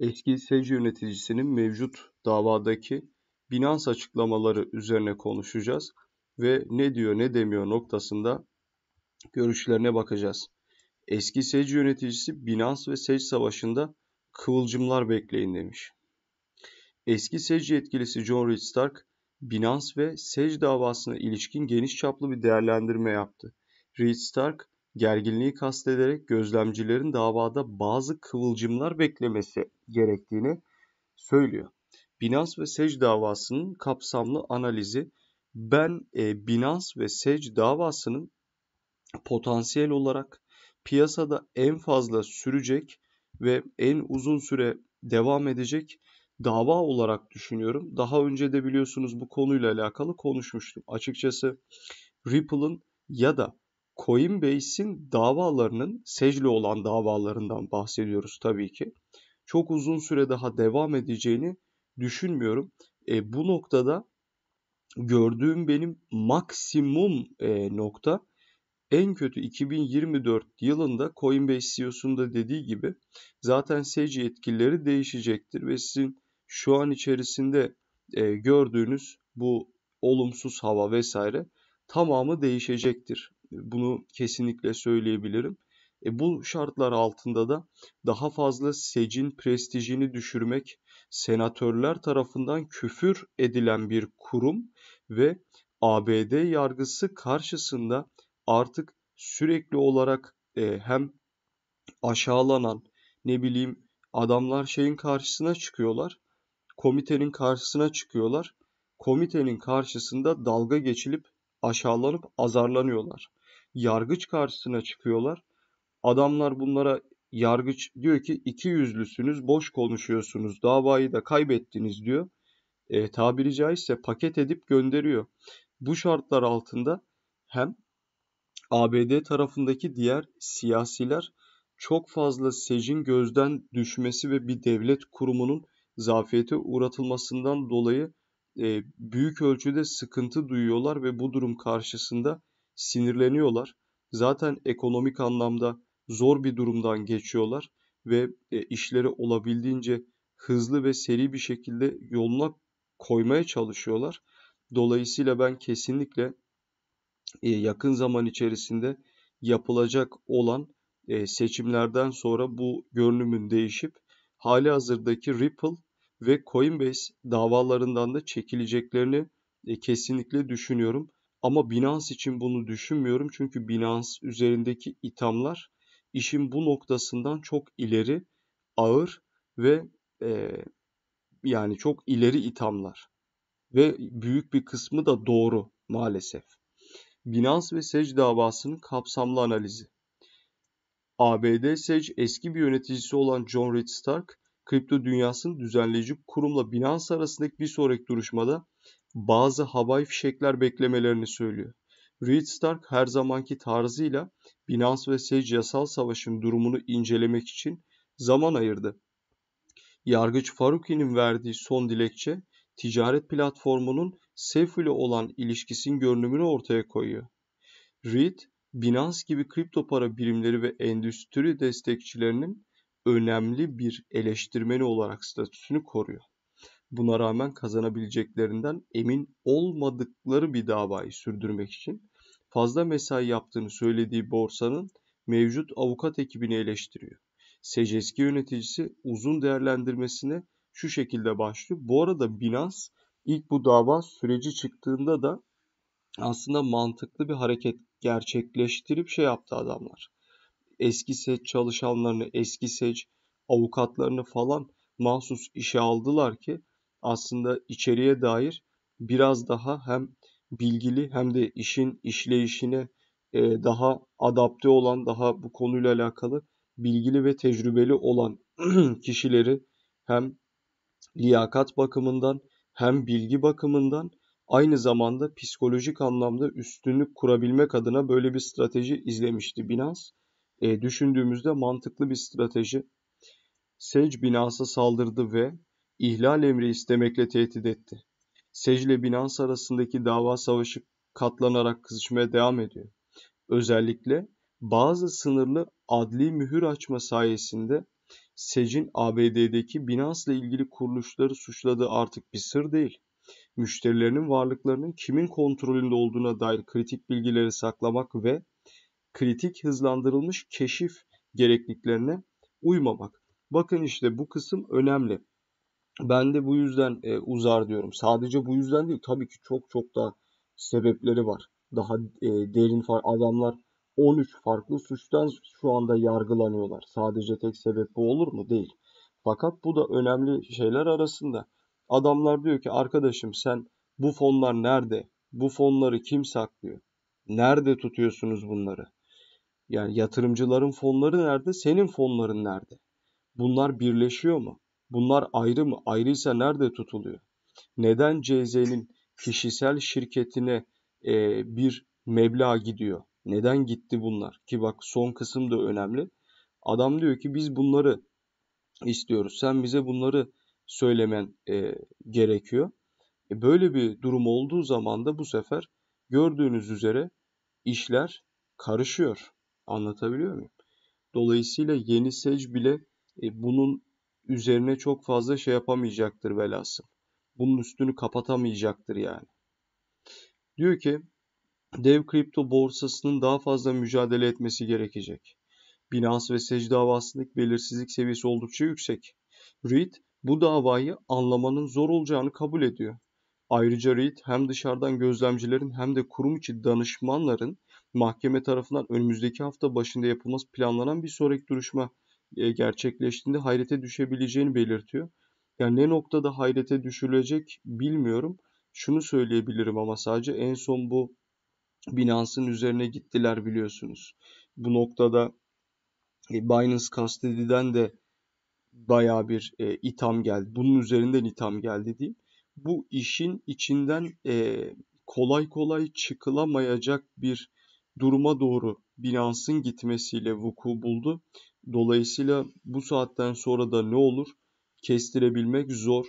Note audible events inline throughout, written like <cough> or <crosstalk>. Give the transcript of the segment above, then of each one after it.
eski SEC yöneticisinin mevcut davadaki Binance açıklamaları üzerine konuşacağız ve ne diyor ne demiyor noktasında görüşlerine bakacağız. Eski SEC yöneticisi Binance ve SEC savaşında kıvılcımlar bekleyin demiş. Eski SEC yetkilisi John Reed Stark, Binance ve SEC davasına ilişkin geniş çaplı bir değerlendirme yaptı. Reed Stark, gerginliği kastederek gözlemcilerin davada bazı kıvılcımlar beklemesi gerektiğini söylüyor. Binance ve SEC davasının kapsamlı analizi ben e, Binance ve SEC davasının potansiyel olarak piyasada en fazla sürecek ve en uzun süre devam edecek dava olarak düşünüyorum. Daha önce de biliyorsunuz bu konuyla alakalı konuşmuştum. Açıkçası Ripple'ın ya da Coinbase'in davalarının Sec'le olan davalarından bahsediyoruz tabii ki. Çok uzun süre daha devam edeceğini düşünmüyorum. E, bu noktada gördüğüm benim maksimum e, nokta en kötü 2024 yılında Coinbase CEO'sunun dediği gibi zaten SEC yetkileri değişecektir ve sizin şu an içerisinde e, gördüğünüz bu olumsuz hava vesaire tamamı değişecektir. Bunu kesinlikle söyleyebilirim. E bu şartlar altında da daha fazla secin prestijini düşürmek, senatörler tarafından küfür edilen bir kurum ve ABD yargısı karşısında artık sürekli olarak e, hem aşağılanan ne bileyim adamlar şeyin karşısına çıkıyorlar. Komitenin karşısına çıkıyorlar. Komitenin karşısında dalga geçilip aşağılanıp azarlanıyorlar yargıç karşısına çıkıyorlar. Adamlar bunlara yargıç diyor ki iki yüzlüsünüz, boş konuşuyorsunuz, davayı da kaybettiniz diyor. E, tabiri caizse paket edip gönderiyor. Bu şartlar altında hem ABD tarafındaki diğer siyasiler çok fazla sejin gözden düşmesi ve bir devlet kurumunun zafiyete uğratılmasından dolayı e, büyük ölçüde sıkıntı duyuyorlar ve bu durum karşısında sinirleniyorlar. Zaten ekonomik anlamda zor bir durumdan geçiyorlar ve e, işleri olabildiğince hızlı ve seri bir şekilde yoluna koymaya çalışıyorlar. Dolayısıyla ben kesinlikle e, yakın zaman içerisinde yapılacak olan e, seçimlerden sonra bu görünümün değişip hali hazırdaki Ripple ve Coinbase davalarından da çekileceklerini kesinlikle düşünüyorum. Ama Binance için bunu düşünmüyorum çünkü Binance üzerindeki ithamlar işin bu noktasından çok ileri, ağır ve e, yani çok ileri ithamlar ve büyük bir kısmı da doğru maalesef. Binance ve SEC davasının kapsamlı analizi. ABD SEC eski bir yöneticisi olan John Reed Stark, kripto dünyasının düzenleyici kurumla Binance arasındaki bir sonraki duruşmada bazı havai fişekler beklemelerini söylüyor. Reed Stark her zamanki tarzıyla Binance ve Sage yasal savaşın durumunu incelemek için zaman ayırdı. Yargıç Faruki'nin verdiği son dilekçe ticaret platformunun SEF ile olan ilişkisinin görünümünü ortaya koyuyor. Reed, Binance gibi kripto para birimleri ve endüstri destekçilerinin önemli bir eleştirmeni olarak statüsünü koruyor buna rağmen kazanabileceklerinden emin olmadıkları bir davayı sürdürmek için fazla mesai yaptığını söylediği borsanın mevcut avukat ekibini eleştiriyor. Seceski yöneticisi uzun değerlendirmesine şu şekilde başlıyor. Bu arada Binance ilk bu dava süreci çıktığında da aslında mantıklı bir hareket gerçekleştirip şey yaptı adamlar. Eski seç çalışanlarını, eski seç avukatlarını falan mahsus işe aldılar ki aslında içeriye dair biraz daha hem bilgili hem de işin işleyişine e, daha adapte olan, daha bu konuyla alakalı bilgili ve tecrübeli olan <clears throat> kişileri hem liyakat bakımından hem bilgi bakımından aynı zamanda psikolojik anlamda üstünlük kurabilmek adına böyle bir strateji izlemişti Binance. E, düşündüğümüzde mantıklı bir strateji. Sage Binance'a saldırdı ve ihlal emri istemekle tehdit etti. Sec ile Binance arasındaki dava savaşı katlanarak kızışmaya devam ediyor. Özellikle bazı sınırlı adli mühür açma sayesinde SEC'in ABD'deki Binance ilgili kuruluşları suçladığı artık bir sır değil. Müşterilerinin varlıklarının kimin kontrolünde olduğuna dair kritik bilgileri saklamak ve kritik hızlandırılmış keşif gerekliliklerine uymamak. Bakın işte bu kısım önemli. Ben de bu yüzden e, uzar diyorum. Sadece bu yüzden değil. Tabii ki çok çok daha sebepleri var. Daha e, derin fark adamlar 13 farklı suçtan şu anda yargılanıyorlar. Sadece tek sebep bu olur mu? Değil. Fakat bu da önemli şeyler arasında. Adamlar diyor ki arkadaşım sen bu fonlar nerede? Bu fonları kim saklıyor? Nerede tutuyorsunuz bunları? Yani yatırımcıların fonları nerede? Senin fonların nerede? Bunlar birleşiyor mu? Bunlar ayrı mı? Ayrıysa nerede tutuluyor? Neden CZ'nin kişisel şirketine e, bir meblağ gidiyor? Neden gitti bunlar? Ki bak son kısım da önemli. Adam diyor ki biz bunları istiyoruz. Sen bize bunları söylemen e, gerekiyor. E, böyle bir durum olduğu zaman da bu sefer gördüğünüz üzere işler karışıyor. Anlatabiliyor muyum? Dolayısıyla yeni sec bile e, bunun üzerine çok fazla şey yapamayacaktır velhasıl. Bunun üstünü kapatamayacaktır yani. Diyor ki dev kripto borsasının daha fazla mücadele etmesi gerekecek. Binance ve SEC davasındaki belirsizlik seviyesi oldukça yüksek. Reed bu davayı anlamanın zor olacağını kabul ediyor. Ayrıca Reed hem dışarıdan gözlemcilerin hem de kurum içi danışmanların mahkeme tarafından önümüzdeki hafta başında yapılması planlanan bir sonraki duruşma e, gerçekleştiğinde hayrete düşebileceğini belirtiyor. Yani ne noktada hayrete düşülecek bilmiyorum. Şunu söyleyebilirim ama sadece en son bu Binance'ın üzerine gittiler biliyorsunuz. Bu noktada e, Binance Custody'den de baya bir e, itham geldi. Bunun üzerinden itham geldi diyeyim. Bu işin içinden e, kolay kolay çıkılamayacak bir duruma doğru Binance'ın gitmesiyle vuku buldu. Dolayısıyla bu saatten sonra da ne olur? Kestirebilmek zor.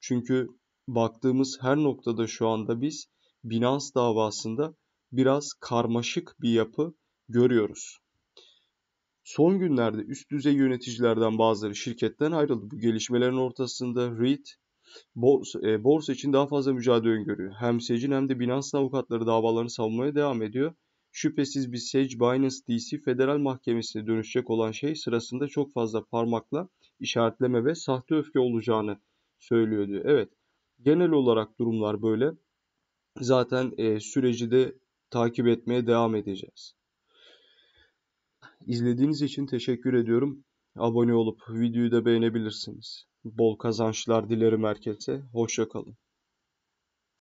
Çünkü baktığımız her noktada şu anda biz Binance davasında biraz karmaşık bir yapı görüyoruz. Son günlerde üst düzey yöneticilerden bazıları şirketten ayrıldı. Bu gelişmelerin ortasında REIT borsa, e, borsa için daha fazla mücadele öngörüyor. Hem SEC'in hem de Binance avukatları davalarını savunmaya devam ediyor. Şüphesiz bir Sage Binance DC Federal Mahkemesi'ne dönüşecek olan şey sırasında çok fazla parmakla işaretleme ve sahte öfke olacağını söylüyordu. Evet genel olarak durumlar böyle. Zaten e, süreci de takip etmeye devam edeceğiz. İzlediğiniz için teşekkür ediyorum. Abone olup videoyu da beğenebilirsiniz. Bol kazançlar dilerim herkese. Hoşçakalın.